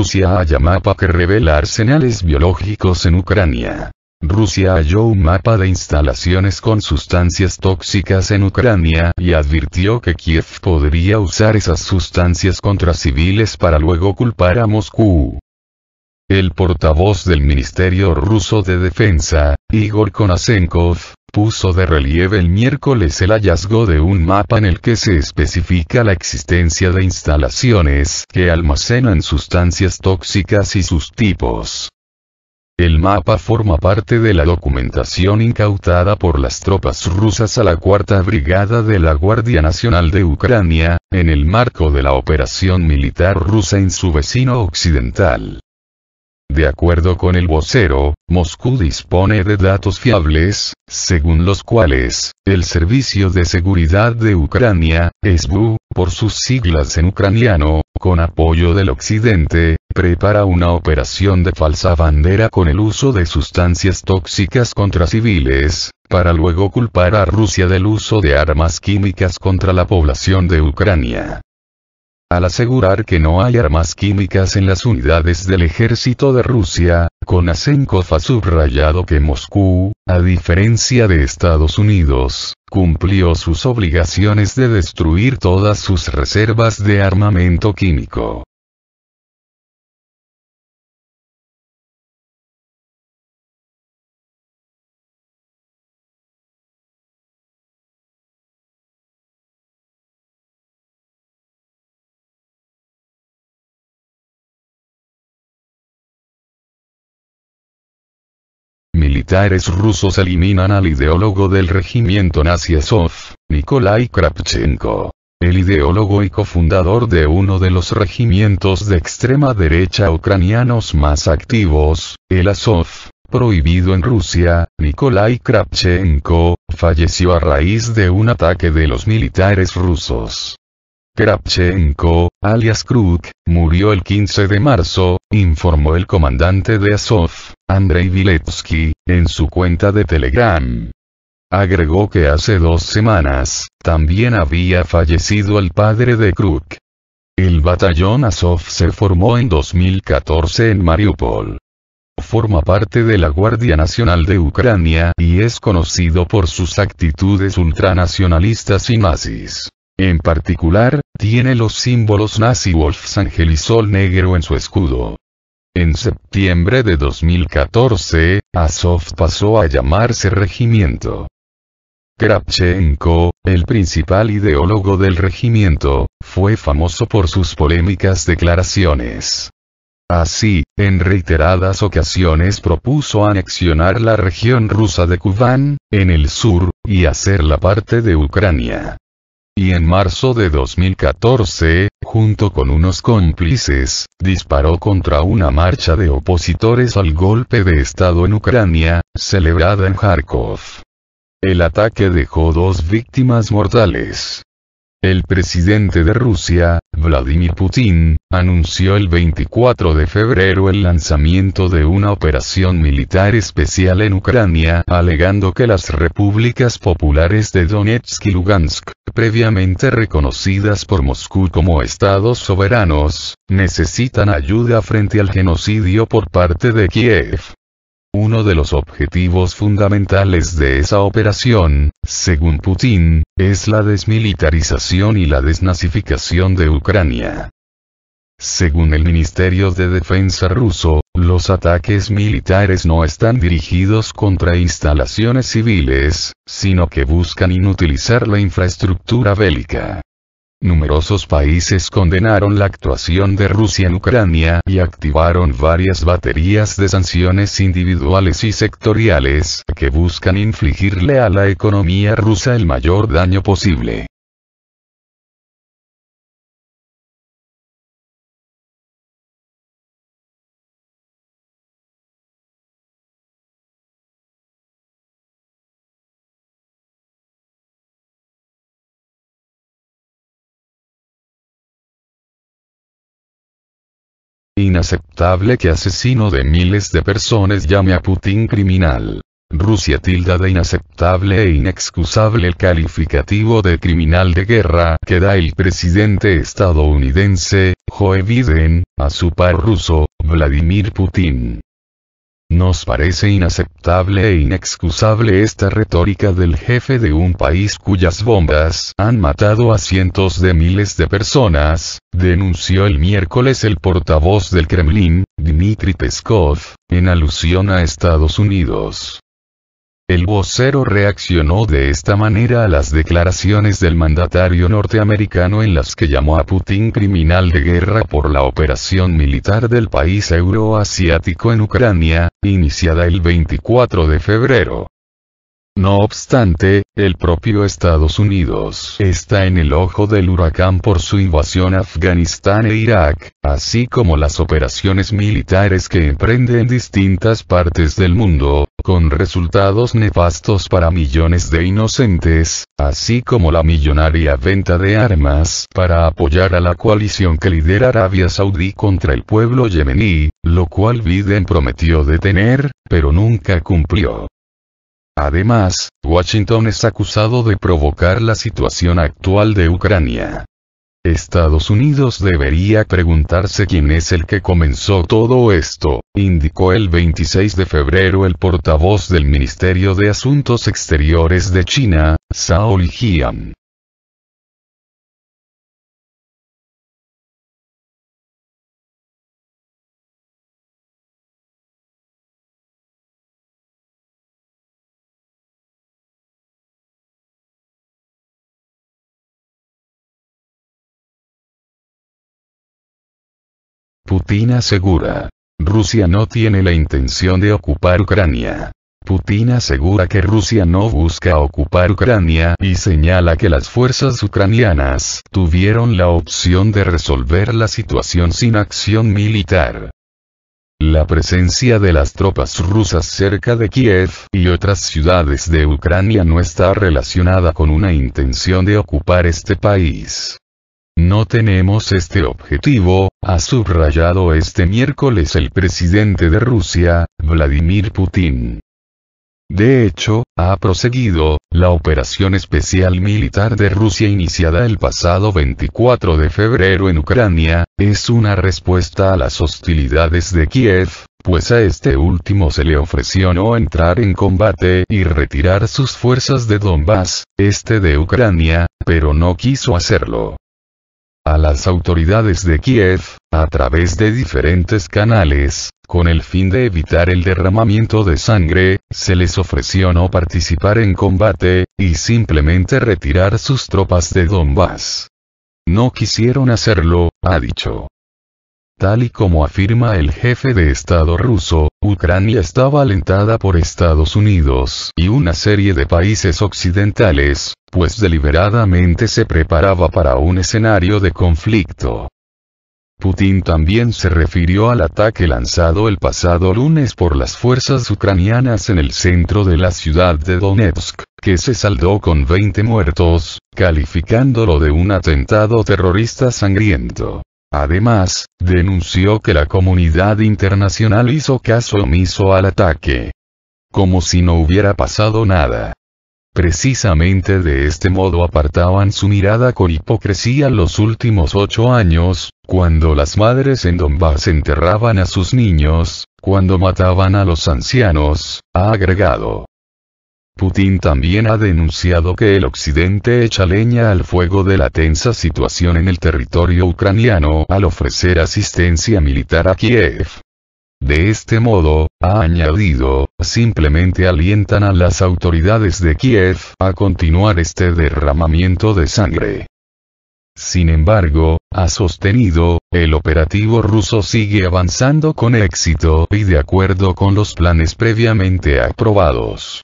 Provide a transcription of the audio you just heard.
Rusia halla mapa que revela arsenales biológicos en Ucrania. Rusia halló un mapa de instalaciones con sustancias tóxicas en Ucrania y advirtió que Kiev podría usar esas sustancias contra civiles para luego culpar a Moscú. El portavoz del Ministerio Ruso de Defensa, Igor Konasenkov, puso de relieve el miércoles el hallazgo de un mapa en el que se especifica la existencia de instalaciones que almacenan sustancias tóxicas y sus tipos. El mapa forma parte de la documentación incautada por las tropas rusas a la Cuarta Brigada de la Guardia Nacional de Ucrania, en el marco de la operación militar rusa en su vecino occidental. De acuerdo con el vocero, Moscú dispone de datos fiables, según los cuales, el Servicio de Seguridad de Ucrania, SBU, por sus siglas en ucraniano, con apoyo del Occidente, prepara una operación de falsa bandera con el uso de sustancias tóxicas contra civiles, para luego culpar a Rusia del uso de armas químicas contra la población de Ucrania. Al asegurar que no hay armas químicas en las unidades del ejército de Rusia, Konasenkov ha subrayado que Moscú, a diferencia de Estados Unidos, cumplió sus obligaciones de destruir todas sus reservas de armamento químico. militares rusos eliminan al ideólogo del regimiento nazi Azov, Nikolai Kravchenko. El ideólogo y cofundador de uno de los regimientos de extrema derecha ucranianos más activos, el Azov, prohibido en Rusia, Nikolai Krapchenko, falleció a raíz de un ataque de los militares rusos. Kravchenko, alias Kruk, murió el 15 de marzo, informó el comandante de Azov, Andrei Viletsky, en su cuenta de Telegram. Agregó que hace dos semanas, también había fallecido el padre de Kruk. El batallón Azov se formó en 2014 en Mariupol. Forma parte de la Guardia Nacional de Ucrania y es conocido por sus actitudes ultranacionalistas y nazis. En particular, tiene los símbolos nazi Wolfsangel y Sol Negro en su escudo. En septiembre de 2014, Azov pasó a llamarse regimiento. Kravchenko, el principal ideólogo del regimiento, fue famoso por sus polémicas declaraciones. Así, en reiteradas ocasiones propuso anexionar la región rusa de Kubán, en el sur, y hacerla parte de Ucrania y en marzo de 2014, junto con unos cómplices, disparó contra una marcha de opositores al golpe de Estado en Ucrania, celebrada en Kharkov. El ataque dejó dos víctimas mortales. El presidente de Rusia, Vladimir Putin, anunció el 24 de febrero el lanzamiento de una operación militar especial en Ucrania, alegando que las repúblicas populares de Donetsk y Lugansk, previamente reconocidas por Moscú como estados soberanos, necesitan ayuda frente al genocidio por parte de Kiev. Uno de los objetivos fundamentales de esa operación, según Putin, es la desmilitarización y la desnazificación de Ucrania. Según el Ministerio de Defensa ruso, los ataques militares no están dirigidos contra instalaciones civiles, sino que buscan inutilizar la infraestructura bélica. Numerosos países condenaron la actuación de Rusia en Ucrania y activaron varias baterías de sanciones individuales y sectoriales que buscan infligirle a la economía rusa el mayor daño posible. Inaceptable que asesino de miles de personas llame a Putin criminal. Rusia tilda de inaceptable e inexcusable el calificativo de criminal de guerra que da el presidente estadounidense, Joe Biden, a su par ruso, Vladimir Putin. Nos parece inaceptable e inexcusable esta retórica del jefe de un país cuyas bombas han matado a cientos de miles de personas, denunció el miércoles el portavoz del Kremlin, Dmitry Peskov, en alusión a Estados Unidos. El vocero reaccionó de esta manera a las declaraciones del mandatario norteamericano en las que llamó a Putin criminal de guerra por la operación militar del país euroasiático en Ucrania, iniciada el 24 de febrero. No obstante, el propio Estados Unidos está en el ojo del huracán por su invasión a Afganistán e Irak, así como las operaciones militares que emprende en distintas partes del mundo, con resultados nefastos para millones de inocentes, así como la millonaria venta de armas para apoyar a la coalición que lidera Arabia Saudí contra el pueblo yemení, lo cual Biden prometió detener, pero nunca cumplió. Además, Washington es acusado de provocar la situación actual de Ucrania. Estados Unidos debería preguntarse quién es el que comenzó todo esto, indicó el 26 de febrero el portavoz del Ministerio de Asuntos Exteriores de China, Zhao Lijian. Putin asegura. Rusia no tiene la intención de ocupar Ucrania. Putin asegura que Rusia no busca ocupar Ucrania y señala que las fuerzas ucranianas tuvieron la opción de resolver la situación sin acción militar. La presencia de las tropas rusas cerca de Kiev y otras ciudades de Ucrania no está relacionada con una intención de ocupar este país. No tenemos este objetivo, ha subrayado este miércoles el presidente de Rusia, Vladimir Putin. De hecho, ha proseguido, la operación especial militar de Rusia iniciada el pasado 24 de febrero en Ucrania, es una respuesta a las hostilidades de Kiev, pues a este último se le ofreció no entrar en combate y retirar sus fuerzas de Donbass, este de Ucrania, pero no quiso hacerlo a las autoridades de Kiev, a través de diferentes canales, con el fin de evitar el derramamiento de sangre, se les ofreció no participar en combate, y simplemente retirar sus tropas de Donbass. No quisieron hacerlo, ha dicho. Tal y como afirma el jefe de Estado ruso, Ucrania estaba alentada por Estados Unidos y una serie de países occidentales, pues deliberadamente se preparaba para un escenario de conflicto. Putin también se refirió al ataque lanzado el pasado lunes por las fuerzas ucranianas en el centro de la ciudad de Donetsk, que se saldó con 20 muertos, calificándolo de un atentado terrorista sangriento. Además, denunció que la comunidad internacional hizo caso omiso al ataque. Como si no hubiera pasado nada. Precisamente de este modo apartaban su mirada con hipocresía los últimos ocho años, cuando las madres en Donbass enterraban a sus niños, cuando mataban a los ancianos, ha agregado. Putin también ha denunciado que el occidente echa leña al fuego de la tensa situación en el territorio ucraniano al ofrecer asistencia militar a Kiev. De este modo, ha añadido, simplemente alientan a las autoridades de Kiev a continuar este derramamiento de sangre. Sin embargo, ha sostenido, el operativo ruso sigue avanzando con éxito y de acuerdo con los planes previamente aprobados.